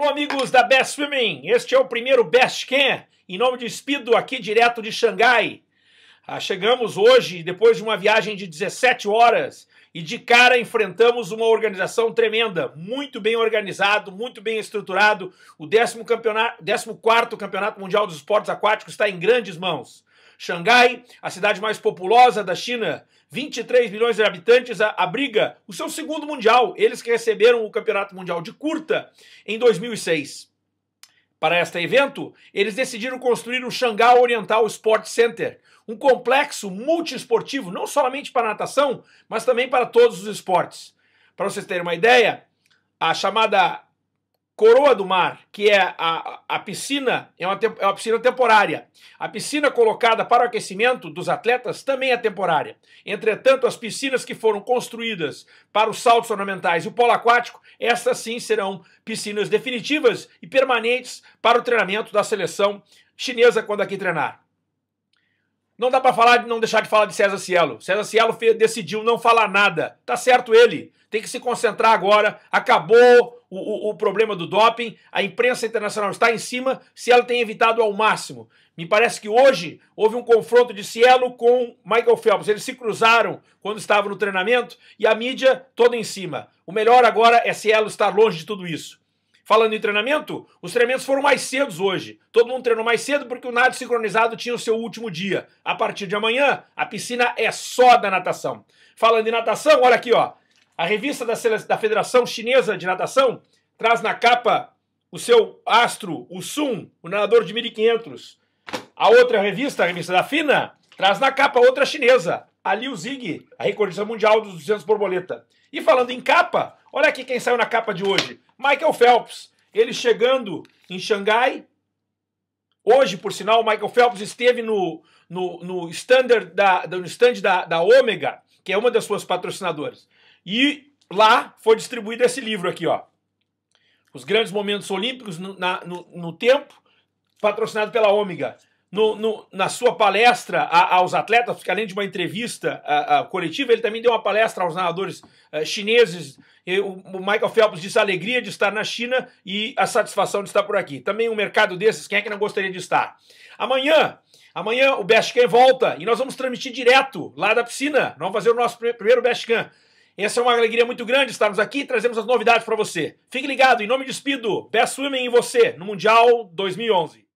Alô, amigos da Best Swimming! Este é o primeiro Best Can, em nome de Speedo, aqui direto de Xangai. Ah, chegamos hoje, depois de uma viagem de 17 horas, e de cara enfrentamos uma organização tremenda, muito bem organizado, muito bem estruturado. O 14 campeonato, Campeonato Mundial dos Esportes Aquáticos está em grandes mãos. Xangai, a cidade mais populosa da China, 23 milhões de habitantes, abriga o seu segundo mundial. Eles que receberam o Campeonato Mundial de Curta em 2006. Para este evento, eles decidiram construir o Xangai Oriental Sport Center, um complexo multiesportivo, não somente para natação, mas também para todos os esportes. Para vocês terem uma ideia, a chamada Coroa do Mar, que é a, a piscina é uma, é uma piscina temporária. A piscina colocada para o aquecimento dos atletas também é temporária. Entretanto, as piscinas que foram construídas para os saltos ornamentais e o polo aquático, essas sim serão piscinas definitivas e permanentes para o treinamento da seleção chinesa quando aqui treinar. Não dá para falar de não deixar de falar de César Cielo. César Cielo decidiu não falar nada. Tá certo ele. Tem que se concentrar agora. Acabou o, o, o problema do doping, a imprensa internacional está em cima, Cielo tem evitado ao máximo. Me parece que hoje houve um confronto de Cielo com Michael Phelps. Eles se cruzaram quando estavam no treinamento e a mídia toda em cima. O melhor agora é Cielo estar longe de tudo isso. Falando em treinamento, os treinamentos foram mais cedos hoje. Todo mundo treinou mais cedo porque o nado sincronizado tinha o seu último dia. A partir de amanhã, a piscina é só da natação. Falando em natação, olha aqui, ó. A revista da, da Federação Chinesa de Natação traz na capa o seu astro, o Sun, o nadador de 1500. A outra revista, a revista da FINA, traz na capa outra chinesa, a Liu Zig, a recordista mundial dos 200 borboleta. E falando em capa, olha aqui quem saiu na capa de hoje. Michael Phelps, ele chegando em Xangai. Hoje, por sinal, Michael Phelps esteve no, no, no, standard da, no stand da, da Ômega, que é uma das suas patrocinadoras. E lá foi distribuído esse livro aqui, ó. Os grandes momentos olímpicos no, na, no, no tempo, patrocinado pela Ômega no, no, na sua palestra a, aos atletas, porque além de uma entrevista a, a coletiva, ele também deu uma palestra aos nadadores eh, chineses. E, o, o, Michael Phelps disse a alegria de estar na China e a satisfação de estar por aqui. Também um mercado desses, quem é que não gostaria de estar? Amanhã, amanhã o Best Cam volta e nós vamos transmitir direto lá da piscina. Nós vamos fazer o nosso primeiro Best Cam Essa é uma alegria muito grande estarmos aqui e trazemos as novidades para você. Fique ligado, em nome de Speedo, Best Swimming em você, no Mundial 2011.